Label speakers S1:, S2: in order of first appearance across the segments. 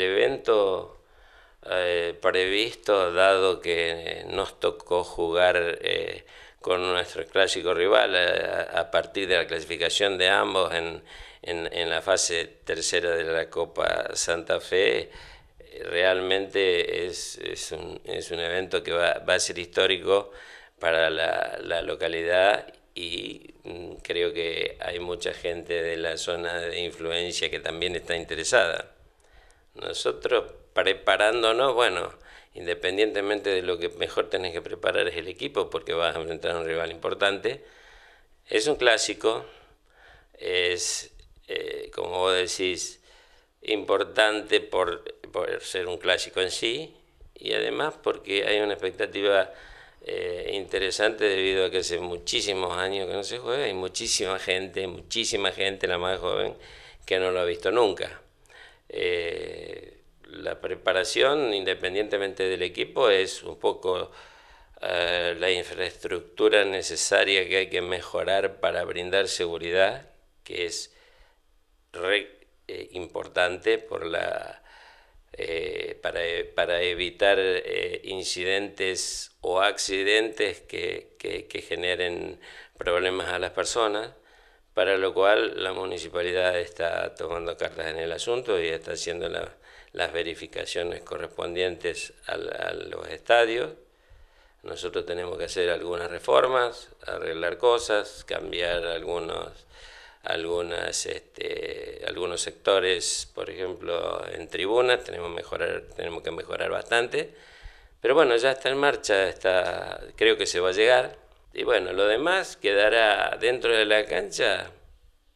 S1: el evento eh, previsto, dado que nos tocó jugar eh, con nuestro clásico rival eh, a, partir de la clasificación de ambos en, en, la fase tercera de la Copa Santa Fe. Realmente es, es, un, es un, evento que va, va, a ser histórico para la localidad y mm, creo que hay mucha gente de la zona de influencia que también está interesada. Nosotros preparándonos, bueno, independientemente de lo que mejor tenés que preparar es el equipo, porque vas a enfrentar a un rival importante. Es un clásico, es, eh, como vos decís, importante por, ser un clásico en sí y además porque hay una expectativa eh, interesante debido a que hace muchísimos años que no se juega y muchísima gente, muchísima gente, la más joven, que no lo ha visto nunca. Eh, la preparación, independientemente del equipo, es un poco eh, la infraestructura necesaria que hay que mejorar para brindar seguridad, que es eh, importante por la, eh, para, para, evitar incidentes o accidentes que generen problemas a las personas para lo cual la municipalidad está tomando cartas en el asunto y está haciendo las verificaciones correspondientes a los estadios. Nosotros tenemos que hacer algunas reformas, arreglar cosas, cambiar algunos, algunas, este, algunos sectores, por ejemplo, en tribunas, tenemos, tenemos que mejorar bastante. Pero bueno, ya está en marcha, está, creo que se va a llegar. Y bueno, lo demás quedará dentro de la cancha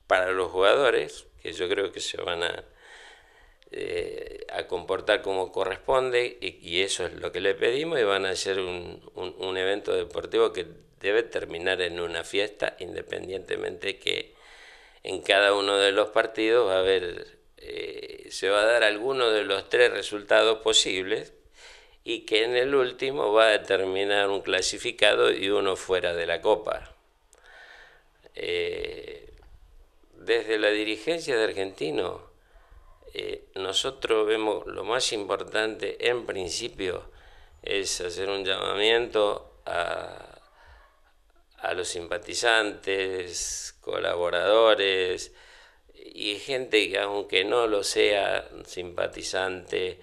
S1: para los jugadores, que yo creo que se van a, eh, a comportar como corresponde, y, eso es lo que le pedimos, y van a ser un, evento deportivo que debe terminar en una fiesta, independientemente que en cada uno de los partidos va a haber, eh, se va a dar alguno de los tres resultados posibles, y que en el último va a determinar un clasificado y uno fuera de la Copa. Eh, desde la dirigencia de Argentino, eh, nosotros vemos lo más importante en principio es hacer un llamamiento a, a los simpatizantes, colaboradores y gente que aunque no lo sea simpatizante,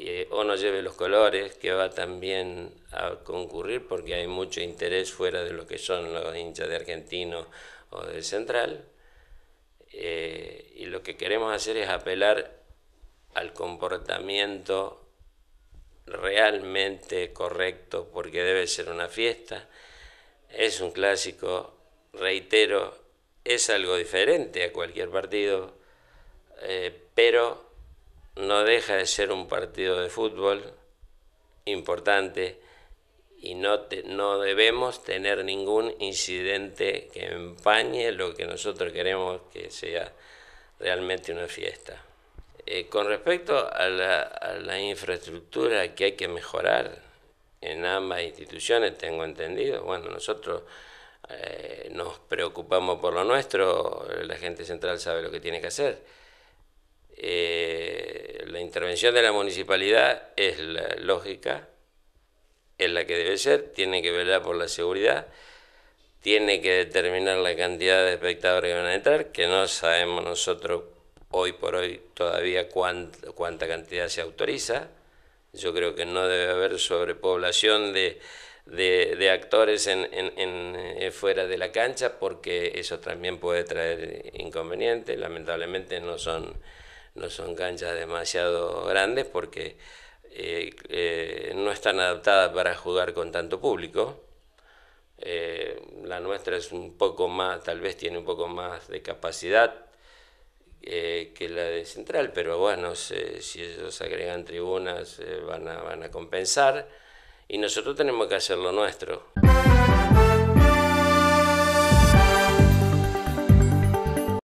S1: eh, o no lleve los colores, que va también a concurrir porque hay mucho interés fuera de lo que son los hinchas de Argentino o de Central. Eh, y lo que queremos hacer es apelar al comportamiento realmente correcto porque debe ser una fiesta, es un clásico, reitero, es algo diferente a cualquier partido, no deja de ser un partido de fútbol importante y no, no debemos tener ningún incidente que empañe lo que nosotros queremos que sea realmente una fiesta. Eh, con respecto a la, infraestructura que hay que mejorar en ambas instituciones, tengo entendido, bueno, nosotros... Eh, nos preocupamos por lo nuestro, la gente central sabe lo que tiene que hacer. Eh, la intervención de la municipalidad es la lógica, es la que debe ser, tiene que velar por la seguridad, tiene que determinar la cantidad de espectadores que van a entrar, que no sabemos nosotros hoy por hoy todavía cuánta, cantidad se autoriza. Yo creo que no debe haber sobrepoblación de, actores en, eh, fuera de la cancha porque eso también puede traer inconvenientes. Lamentablemente no son no son canchas demasiado grandes porque eh, eh, no están adaptadas para jugar con tanto público. Eh, la nuestra es un poco más, tal vez tiene un poco más de capacidad que la de Central, pero bueno, si ellos agregan tribunas van van, a, compensar y nosotros tenemos que hacer lo nuestro.